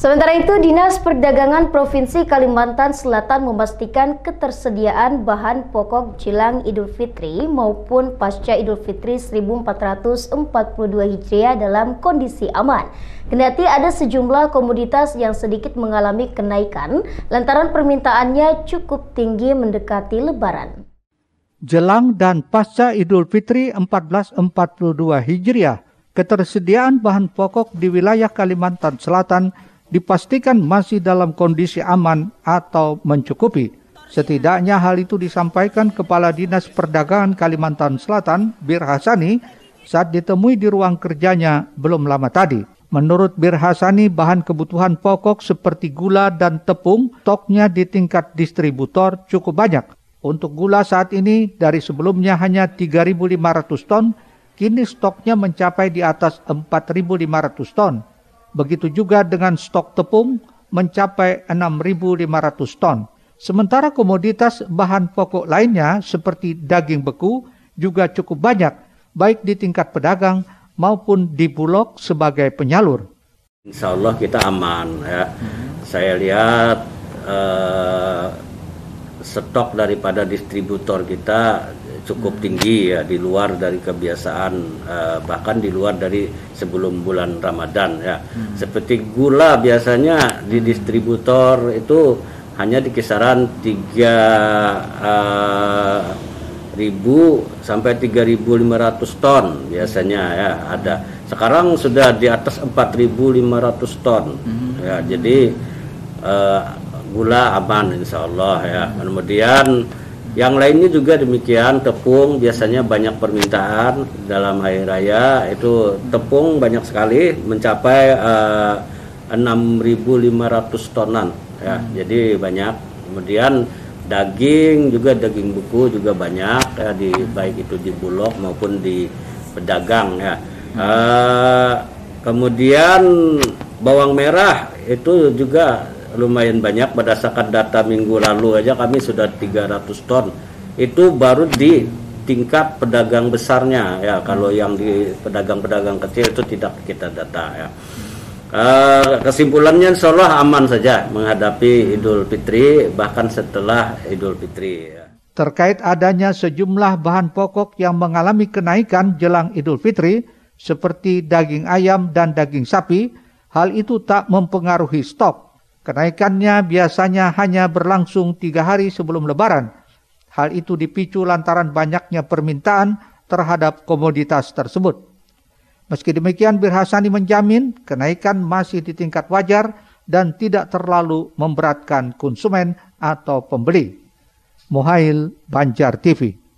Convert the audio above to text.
Sementara itu, Dinas Perdagangan Provinsi Kalimantan Selatan memastikan ketersediaan bahan pokok jelang Idul Fitri maupun pasca Idul Fitri 1442 Hijriah dalam kondisi aman. Kendati ada sejumlah komoditas yang sedikit mengalami kenaikan lantaran permintaannya cukup tinggi mendekati Lebaran. Jelang dan pasca Idul Fitri 1442 Hijriah, ketersediaan bahan pokok di wilayah Kalimantan Selatan dipastikan masih dalam kondisi aman atau mencukupi. Setidaknya hal itu disampaikan Kepala Dinas Perdagangan Kalimantan Selatan, Bir Hasani, saat ditemui di ruang kerjanya belum lama tadi. Menurut Bir Hasani, bahan kebutuhan pokok seperti gula dan tepung, toknya di tingkat distributor cukup banyak. Untuk gula saat ini dari sebelumnya hanya 3.500 ton, kini stoknya mencapai di atas 4.500 ton. Begitu juga dengan stok tepung mencapai 6.500 ton. Sementara komoditas bahan pokok lainnya seperti daging beku juga cukup banyak, baik di tingkat pedagang maupun di Bulog sebagai penyalur. Insya Allah kita aman ya. Saya lihat eh, stok daripada distributor kita cukup tinggi ya di luar dari kebiasaan uh, bahkan di luar dari sebelum bulan Ramadan ya. Hmm. Seperti gula biasanya di hmm. distributor itu hanya di kisaran 3 uh, eh, ribu sampai 3500 ton biasanya ya ada. Sekarang sudah di atas 4500 ton. hmm Ya, jadi uh, gula aman insya Allah ya. Hmm. Kemudian yang lainnya juga demikian, tepung biasanya banyak permintaan dalam hari raya. Itu tepung banyak sekali, mencapai uh, eh, 6.500 tonan. Ya, hmm. jadi banyak. Kemudian daging juga daging buku juga banyak ya, di baik itu di bulog maupun di pedagang ya. Hmm. Uh, kemudian bawang merah itu juga lumayan banyak berdasarkan data minggu lalu aja kami sudah 300 ton itu baru di tingkat pedagang besarnya ya kalau yang di pedagang-pedagang kecil itu tidak kita data ya eh, kesimpulannya insya Allah aman saja menghadapi Idul Fitri bahkan setelah Idul Fitri ya. terkait adanya sejumlah bahan pokok yang mengalami kenaikan jelang Idul Fitri seperti daging ayam dan daging sapi hal itu tak mempengaruhi stok Kenaikannya biasanya hanya berlangsung tiga hari sebelum lebaran. Hal itu dipicu lantaran banyaknya permintaan terhadap komoditas tersebut. Meski demikian, Birhasani menjamin kenaikan masih di tingkat wajar dan tidak terlalu memberatkan konsumen atau pembeli. Muhail Banjar TV